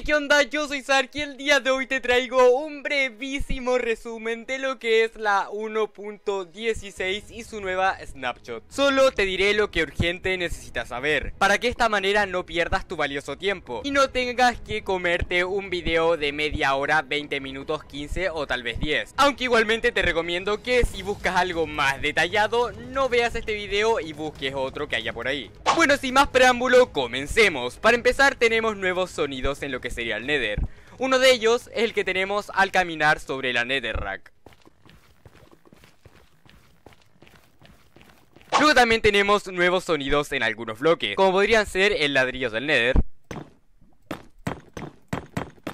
¿qué onda? Yo soy Sark y el día de hoy te traigo un brevísimo resumen de lo que es la 1.16 y su nueva snapshot. Solo te diré lo que urgente necesitas saber, para que esta manera no pierdas tu valioso tiempo y no tengas que comerte un video de media hora, 20 minutos, 15 o tal vez 10. Aunque igualmente te recomiendo que si buscas algo más detallado, no veas este video y busques otro que haya por ahí. Bueno, sin más preámbulo, comencemos. Para empezar tenemos nuevos sonidos en lo que sería el Nether. Uno de ellos es el que tenemos al caminar sobre la Netherrack. Luego también tenemos nuevos sonidos en algunos bloques, como podrían ser el ladrillo del Nether,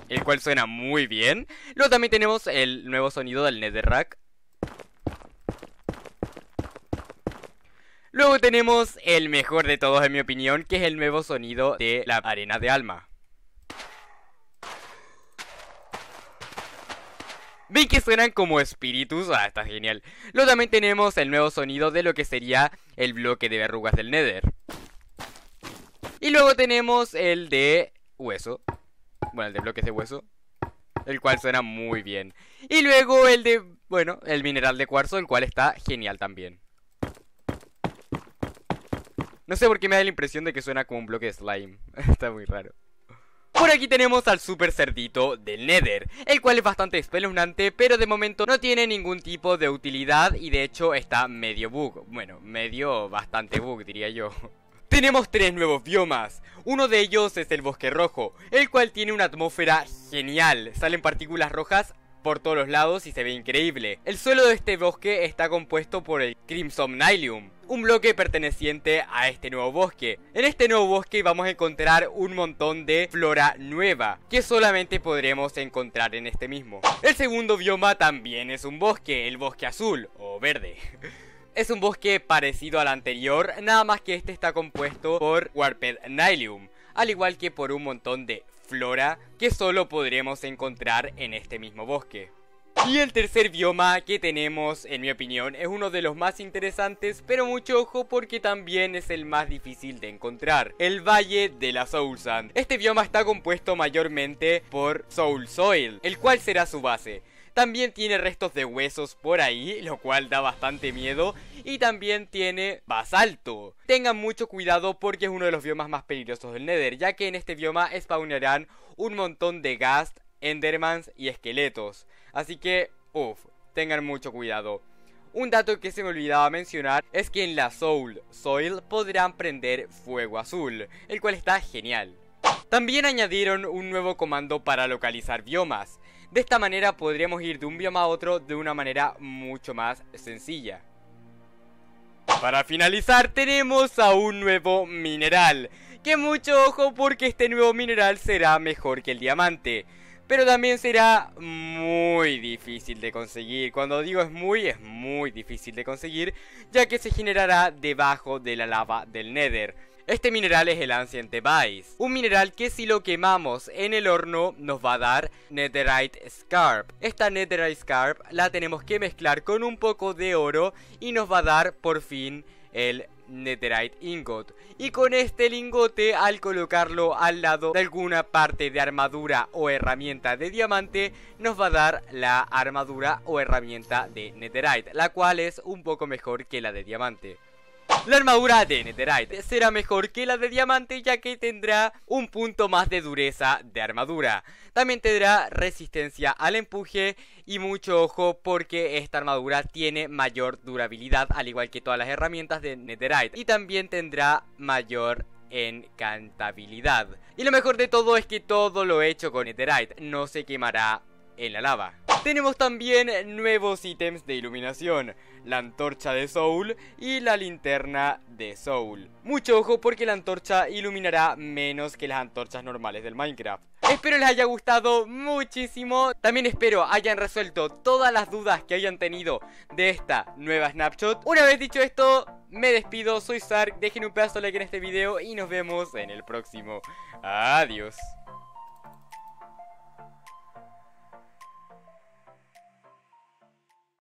el cual suena muy bien. Luego también tenemos el nuevo sonido del Netherrack. Luego tenemos el mejor de todos en mi opinión, que es el nuevo sonido de la arena de alma. Vi que suenan como espíritus, ah, está genial. Luego también tenemos el nuevo sonido de lo que sería el bloque de verrugas del Nether. Y luego tenemos el de hueso. Bueno, el de bloques de hueso. El cual suena muy bien. Y luego el de, bueno, el mineral de cuarzo, el cual está genial también. No sé por qué me da la impresión de que suena como un bloque de slime. está muy raro. Por aquí tenemos al super cerdito del Nether, el cual es bastante espeluznante, pero de momento no tiene ningún tipo de utilidad y de hecho está medio bug. Bueno, medio bastante bug diría yo. Tenemos tres nuevos biomas. Uno de ellos es el bosque rojo, el cual tiene una atmósfera genial. Salen partículas rojas por todos los lados y se ve increíble. El suelo de este bosque está compuesto por el Crimson Nylium, un bloque perteneciente a este nuevo bosque. En este nuevo bosque vamos a encontrar un montón de flora nueva, que solamente podremos encontrar en este mismo. El segundo bioma también es un bosque, el bosque azul o verde. Es un bosque parecido al anterior, nada más que este está compuesto por Warped Nylium, al igual que por un montón de flora que solo podremos encontrar en este mismo bosque. Y el tercer bioma que tenemos, en mi opinión, es uno de los más interesantes, pero mucho ojo porque también es el más difícil de encontrar, el Valle de la sand Este bioma está compuesto mayormente por Soul Soil, el cual será su base. También tiene restos de huesos por ahí, lo cual da bastante miedo. Y también tiene basalto. Tengan mucho cuidado porque es uno de los biomas más peligrosos del Nether, ya que en este bioma spawnarán un montón de Ghast, Endermans y esqueletos. Así que, uff, tengan mucho cuidado. Un dato que se me olvidaba mencionar es que en la Soul Soil podrán prender fuego azul, el cual está genial. También añadieron un nuevo comando para localizar biomas, de esta manera podríamos ir de un bioma a otro de una manera mucho más sencilla. Para finalizar tenemos a un nuevo mineral, que mucho ojo porque este nuevo mineral será mejor que el diamante, pero también será muy difícil de conseguir, cuando digo es muy, es muy difícil de conseguir, ya que se generará debajo de la lava del Nether. Este mineral es el Ancient Device, un mineral que si lo quemamos en el horno nos va a dar Netherite Scarp. Esta Netherite Scarp la tenemos que mezclar con un poco de oro y nos va a dar por fin el Netherite Ingot. Y con este lingote, al colocarlo al lado de alguna parte de armadura o herramienta de diamante, nos va a dar la armadura o herramienta de Netherite, la cual es un poco mejor que la de diamante. La armadura de Netherite será mejor que la de diamante ya que tendrá un punto más de dureza de armadura. También tendrá resistencia al empuje y mucho ojo porque esta armadura tiene mayor durabilidad al igual que todas las herramientas de Netherite. Y también tendrá mayor encantabilidad. Y lo mejor de todo es que todo lo hecho con Netherite no se quemará en la lava. Tenemos también nuevos ítems de iluminación, la antorcha de Soul y la linterna de Soul. Mucho ojo porque la antorcha iluminará menos que las antorchas normales del Minecraft. Espero les haya gustado muchísimo, también espero hayan resuelto todas las dudas que hayan tenido de esta nueva snapshot. Una vez dicho esto, me despido, soy Sark, dejen un pedazo de like en este video y nos vemos en el próximo. Adiós.